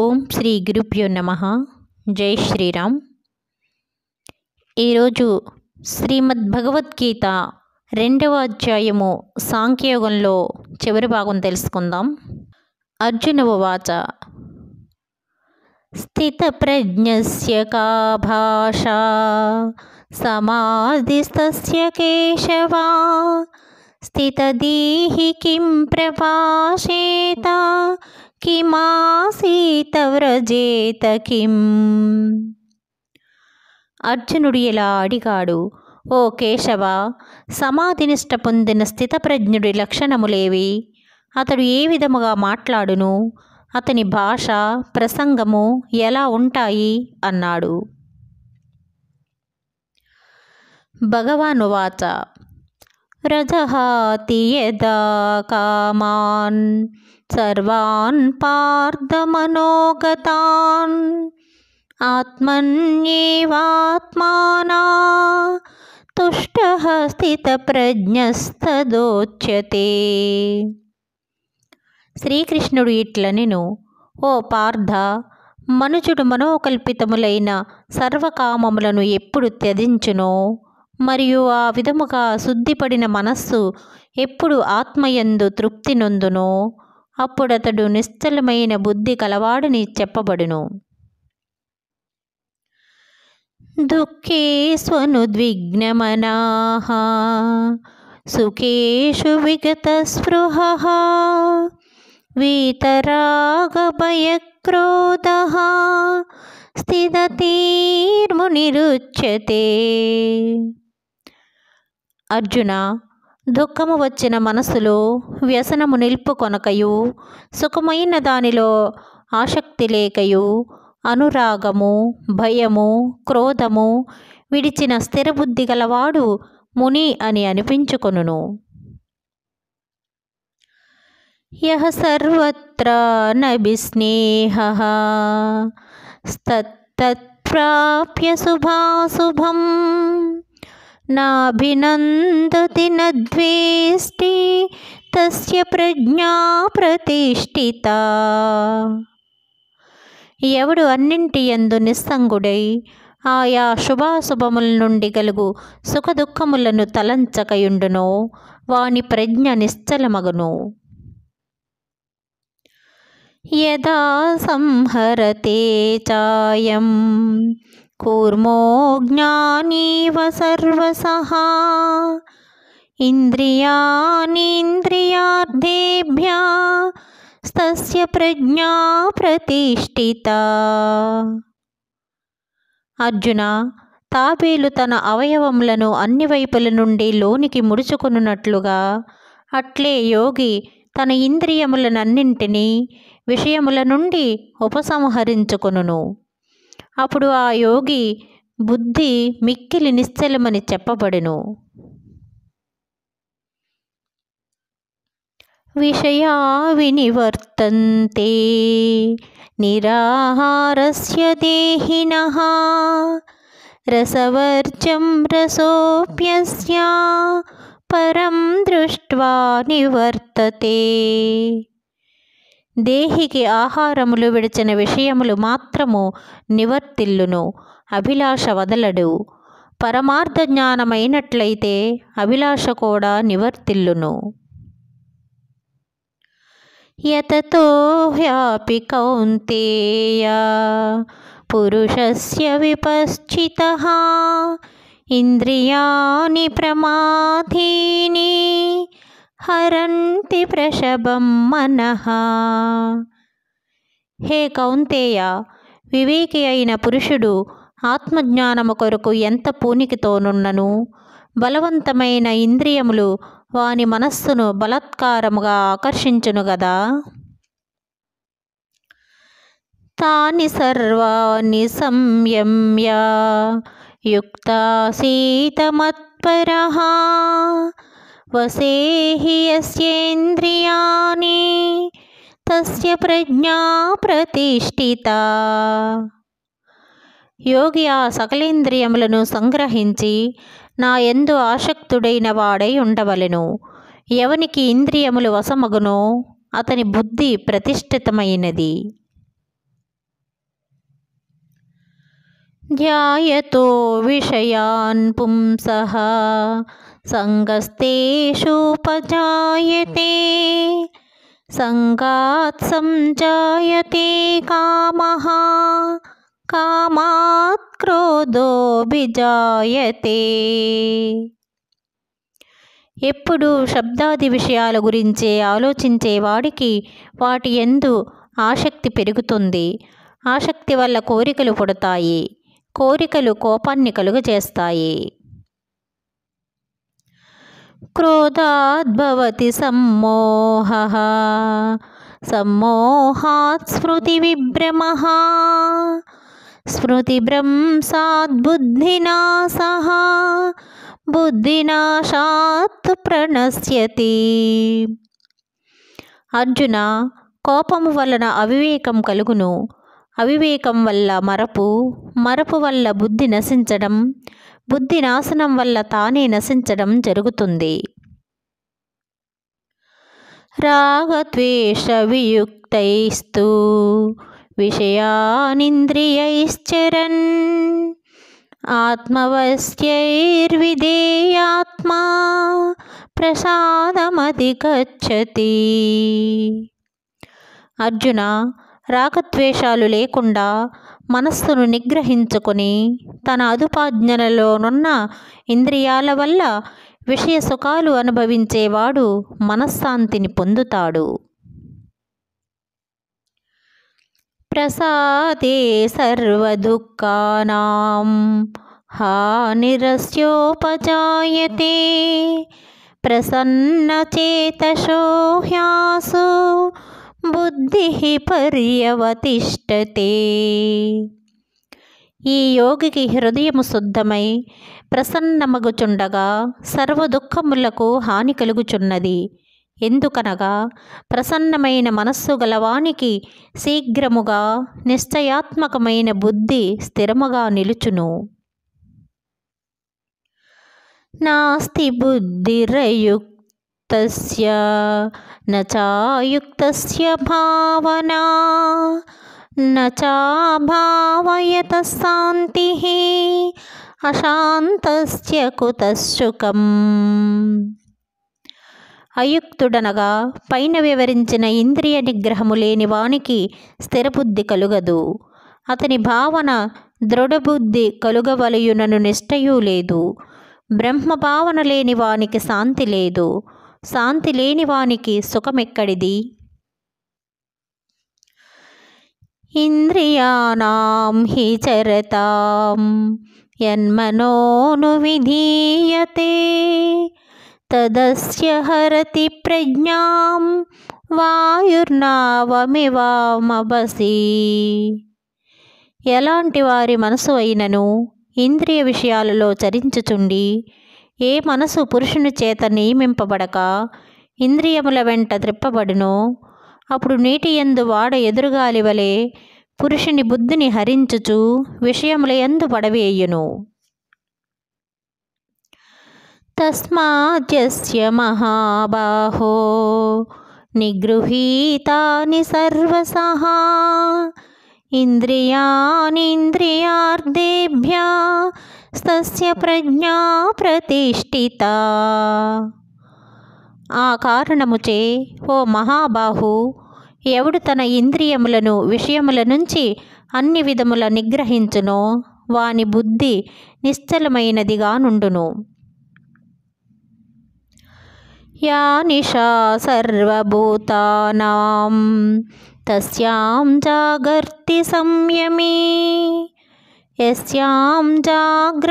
ఓం శ్రీ గురుభ్యో నమ జై శ్రీరామ్ ఈరోజు శ్రీమద్ భగవద్గీత రెండవ అధ్యాయము సాంఖ్యయోగంలో చివరి భాగం తెలుసుకుందాం అర్జున ఉవాచ ప్రజ్ఞస్య కా భాషా సమాధిస్తస్య కేశవా స్థితదీహి కిం ప్రపాశేత కిమాసీతవ్రజేత కిం అర్జునుడు ఇలా అడిగాడు ఓ కేశవ సమాధినిష్ట పొందిన స్థితప్రజ్ఞుడి లక్షణములేవి అతడు ఏ విధముగా మాట్లాడును అతని భాష ప్రసంగము ఎలా ఉంటాయి అన్నాడు భగవానువాచ రజహాతి యదా కామాన్ సర్వాన్ పార్థమనోగతాన్ ఆత్మన్యేవాత్మానా తుష్ట స్థిత ప్రజ్ఞస్తదోచ్యతే శ్రీకృష్ణుడు ఇట్లనెను ఓ పార్థ మనుషుడు మనోకల్పితములైన సర్వకామములను ఎప్పుడు త్యజించునో మరియు ఆ విధముగా శుద్ధిపడిన మనస్సు ఎప్పుడు ఆత్మయందు తృప్తి నొందునో అప్పుడతడు నిశ్చలమైన బుద్ధి కలవాడని చెప్పబడును దుఃఖేష్నుద్విగ్నమనాహ సుఖేషు విగతస్పృహ వీతరాగభయక్రోధ స్థితీర్మునిరుచ్యతే అర్జున దుఃఖము వచ్చిన మనసులో వ్యసనము నిల్పుకొనకయు సుఖమైన దానిలో ఆసక్తి లేకయు అనురాగము భయము క్రోధము విడిచిన స్థిరబుద్ధి గలవాడు ముని అని అనిపించుకొనును యహ సర్వత్ర నభిస్నేహ తత్ప్రాప్య శుభాశుభం नाभिनन्दति తస్య ప్రజ్ఞా तस्य ప్రతిష్ఠిత ఎవడు అన్నింటి ఎందు నిస్సంగుడై ఆయా శుభాశుభముల నుండి గలుగు సుఖదుఖములను తలంచకయుండునో వాని ప్రజ్ఞ నిశ్చలమగును యదా సంహరతే చాయం కూర్మో జ్ఞానీవ సర్వస ఇంద్రియాణీంద్రియార్థేభ్య స్తస్య ప్రజ్ఞా ప్రతిష్ఠిత అర్జున తాబేలు తన అవయవములను అన్ని వైపుల నుండి లోనికి ముడుచుకొనున్నట్లుగా అట్లే యోగి తన ఇంద్రియములనన్నింటినీ విషయముల నుండి ఉపసంహరించుకొనును अपडु आ योगी बुद्धि मिक्कलि निश्चलमनि चबडुनु विषया विनिवर्तन्ते निराहारस्य देहिनः रसवर्जं रसोऽप्यस्य परं दृष्ट्वा निवर्तते దేహికి ఆహారములు విడిచిన విషయములు మాత్రము నివర్తిల్లును అభిలాష వదలడు పరమార్థ జ్ఞానమైనట్లయితే అభిలాష కూడా నివర్తిల్లును యతతో వ్యాపి కౌంతేయ పురుషస్య విపశ్చిత ఇంద్రియాని ప్రమాధీని హరంతి ప్రషభం మనః హే కౌంతేయ వివేకి అయిన పురుషుడు ఆత్మజ్ఞానము కొరకు ఎంత పూనికితోనున్నను బలవంతమైన ఇంద్రియములు వాని మనస్సును బలత్కారముగా ఆకర్షించును గదా తాని సర్వాణి సంయమ్యా యుక్తా సీతమత్పర वसेहि यस्येन्द्रियाणि తస్య ప్రజ్ఞా ప్రతిష్ఠిత యోగి ఆ సకలేంద్రియములను సంగ్రహించి నా ఎందు ఆసక్తుడైన వాడై ఉండవలెను ఎవనికి ఇంద్రియములు వసమగునో అతని బుద్ధి ప్రతిష్ఠితమైనది ధ్యాయతో విషయాన్ పుంస సంగాత్ सङ्गात् सञ्जायते కామాత్ క్రోధో క్రోధోభిజాయతే ఎప్పుడు శబ్దాది విషయాల గురించే ఆలోచించే వాడికి వాటి ఎందు ఆసక్తి పెరుగుతుంది ఆసక్తి వల్ల కోరికలు పుడతాయి కోరికలు కోపాన్ని కలుగజేస్తాయి క్రోధాద్భవతి సమ్మోహ సమ్మోహాత్ స్మృతి విభ్రమ स्मृतिभ्रंसाद्बुद्धिनाशः బుద్ధినాశాత్ ప్రణశ్యతి అర్జున కోపము వలన అవివేకం కలుగును అవివేకం వల్ల మరపు మరపు వల్ల బుద్ధి నశించడం బుద్ధి నాశనం వల్ల తానే నశించడం జరుగుతుంది రాగద్వేషవియుక్తైస్తు విషయానింద్రియైశ్చరన్ ఆత్మవస్యైర్విధేయాత్మా ప్రసాదమధిగచ్చతి అర్జున రాగద్వేషాలు లేకుండా మనస్సును నిగ్రహించుకొని తన అదుపాజ్ఞలలోనున్న ఇంద్రియాల వల్ల విషయ సుఖాలు అనుభవించేవాడు మనశ్శాంతిని పొందుతాడు ప్రసాదే సర్వదుఃఖానాం హానిరస్యోపజాయతే ప్రసన్నచేతశో హ్యాసు బుద్ధి పర్యవతిష్టతే ఈ యోగికి హృదయము శుద్ధమై ప్రసన్నమగుచుండగా సర్వ దుఃఖములకు హాని కలుగుచున్నది ఎందుకనగా ప్రసన్నమైన మనస్సు గలవానికి శీఘ్రముగా నిశ్చయాత్మకమైన బుద్ధి స్థిరముగా నిలుచును నాస్తి బుద్ధిరయుక్ युक्तस्य न चायुक्तस्य भावना न అశాంతస్య కుతశుకం అయుక్తుడనగా పైన వివరించిన ఇంద్రియ నిగ్రహము లేని వానికి స్థిరబుద్ధి కలుగదు అతని భావన దృఢబుద్ధి కలుగవలయునను నిష్టయూ లేదు బ్రహ్మ భావన లేని వానికి శాంతి లేదు శాంతి లేనివానికి సుఖమెక్కడిది ఇంద్రియాణం హి చరతాం యన్మనోను విధీయతే తదస్య హరతి ప్రజ్ఞాం వాయుర్నావమివామసి ఎలాంటి వారి మనసు అయినను ఇంద్రియ విషయాలలో చరించుచుండి ఏ మనసు పురుషుని చేత నియమింపబడక ఇంద్రియముల వెంట త్రిప్పబడును అప్పుడు నీటి ఎందు వాడ ఎదురుగాలి వలె పురుషుని బుద్ధిని హరించుచు విషయముల ఎందు పడవేయును తస్మాజస్య మహాబాహో నిగృహీతాని సర్వసహ ఇంద్రియానింద్రియార్థేభ్య తస్య ప్రజ్ఞా ప్రతిష్ఠిత ఆ కారణముచే ఓ మహాబాహు ఎవడు తన ఇంద్రియములను విషయముల నుంచి అన్ని విధముల నిగ్రహించునో వాని బుద్ధి నిశ్చలమైనదిగా నుండును యా నిషా సర్వభూతానాం తస్యాం జాగర్తి సంయమీ यस्यां जागृतिभूतानि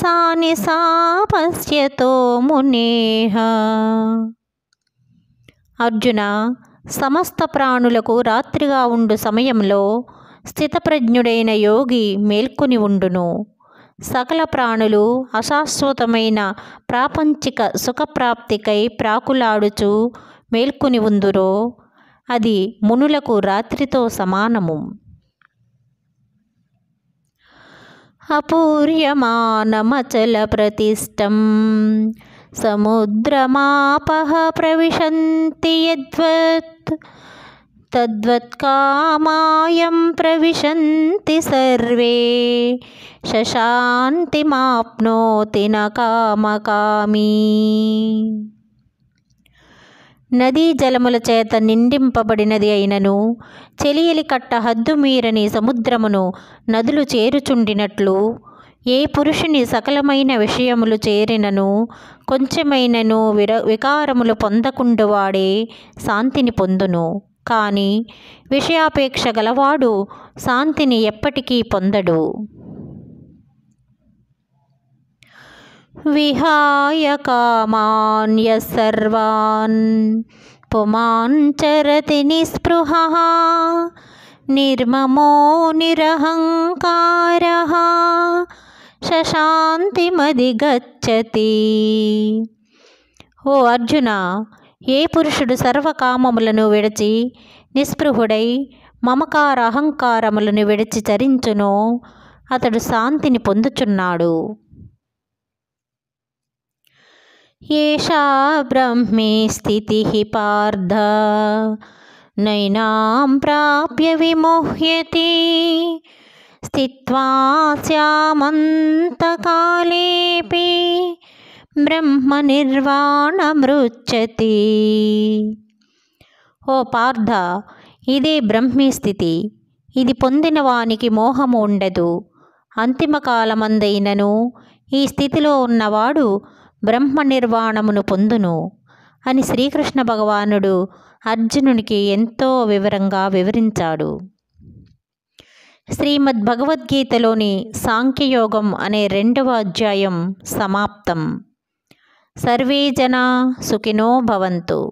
సాని निसा మునేహ అర్జున సమస్త ప్రాణులకు రాత్రిగా ఉండు సమయంలో స్థితప్రజ్ఞుడైన యోగి మేల్కొని ఉండును సకల ప్రాణులు అశాశ్వతమైన ప్రాపంచిక సుఖప్రాప్తికై ప్రాకులాడుచు మేల్కొని ఉందురో అది మునులకు రాత్రితో సమానము अपूर्यमानमचलप्रतिष्ठं समुद्रमापः प्रविशन्ति यद्वत् तद्वत्कामायं प्रविशन्ति सर्वे शशान्तिमाप्नोति न कामकामी నదీ జలముల చేత నిండింపబడినది అయినను చెలియలి కట్ట హద్దు మీరని సముద్రమును నదులు చేరుచుండినట్లు ఏ పురుషుని సకలమైన విషయములు చేరినను కొంచెమైనను విర వికారములు పొందకుండువాడే శాంతిని పొందును కానీ విషయాపేక్ష గలవాడు శాంతిని ఎప్పటికీ పొందడు విహాయ పుమాన్ చరతి నిస్పృహ నిర్మమో నిరహంకార निरहङ्कारः శశాంతిమదిగచ్చతి ఓ అర్జున ఏ పురుషుడు సర్వకామములను విడిచి నిస్పృహుడై మమకార అహంకారములను విడిచి చరించునో అతడు శాంతిని పొందుచున్నాడు ఏషా బ్రహ్మే స్థితి పార్థ నైనాం ప్రాప్య విమోహ్యతి స్థిత్వా శ్యామంతకాలేపి బ్రహ్మ నిర్వాణమృచ్చతి ఓ పార్థ ఇదే బ్రహ్మీ స్థితి ఇది పొందిన వానికి మోహము ఉండదు అంతిమకాలమందైనను ఈ స్థితిలో ఉన్నవాడు బ్రహ్మ నిర్వాణమును పొందును అని శ్రీకృష్ణ భగవానుడు అర్జునునికి ఎంతో వివరంగా వివరించాడు శ్రీమద్ భగవద్గీతలోని సాంఖ్యయోగం అనే రెండవ అధ్యాయం సమాప్తం సర్వే జనా సుఖినో భవంతు